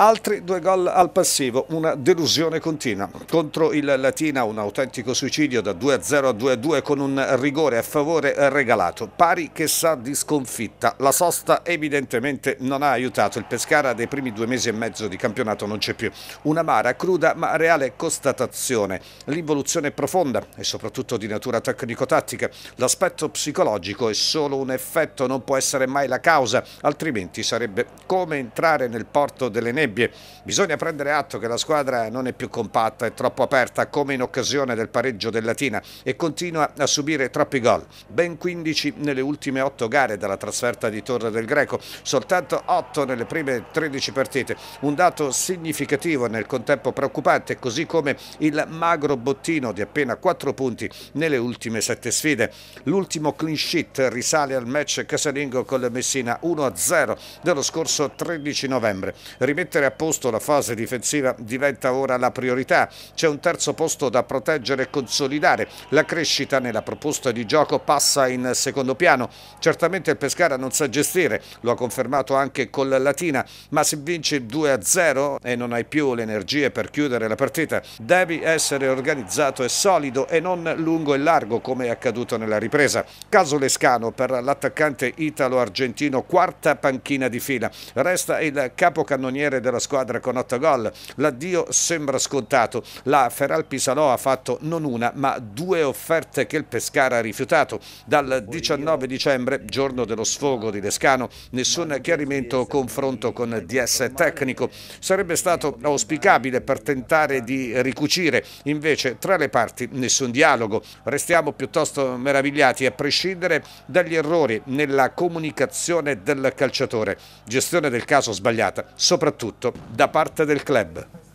Altri due gol al passivo, una delusione continua. Contro il Latina un autentico suicidio da 2-0 a 2-2 con un rigore a favore regalato. Pari che sa di sconfitta. La sosta evidentemente non ha aiutato. Il Pescara dei primi due mesi e mezzo di campionato non c'è più. Una mara, cruda ma reale constatazione. L'involuzione è profonda e soprattutto di natura tecnico-tattica. L'aspetto psicologico è solo un effetto, non può essere mai la causa, altrimenti sarebbe come entrare nel porto delle nebbie nebbie. Bisogna prendere atto che la squadra non è più compatta, e troppo aperta come in occasione del pareggio del Latina e continua a subire troppi gol. Ben 15 nelle ultime 8 gare dalla trasferta di Torre del Greco, soltanto 8 nelle prime 13 partite. Un dato significativo e nel contempo preoccupante, così come il magro bottino di appena 4 punti nelle ultime 7 sfide. L'ultimo clean sheet risale al match casalingo con la Messina 1-0 dello scorso 13 novembre. Rimette mettere a posto la fase difensiva diventa ora la priorità. C'è un terzo posto da proteggere e consolidare. La crescita nella proposta di gioco passa in secondo piano. Certamente il Pescara non sa gestire, lo ha confermato anche con la Latina, ma se vinci 2-0 e non hai più le energie per chiudere la partita, devi essere organizzato e solido e non lungo e largo come è accaduto nella ripresa. Caso Lescano per l'attaccante italo-argentino, quarta panchina di fila. Resta il capocannoniere del della squadra con 8 gol. L'addio sembra scontato. La Feral Pisanò ha fatto non una ma due offerte che il Pescara ha rifiutato. Dal 19 dicembre, giorno dello sfogo di Lescano, nessun chiarimento o confronto con DS tecnico. Sarebbe stato auspicabile per tentare di ricucire, invece tra le parti nessun dialogo. Restiamo piuttosto meravigliati a prescindere dagli errori nella comunicazione del calciatore. Gestione del caso sbagliata, soprattutto tutto da parte del club.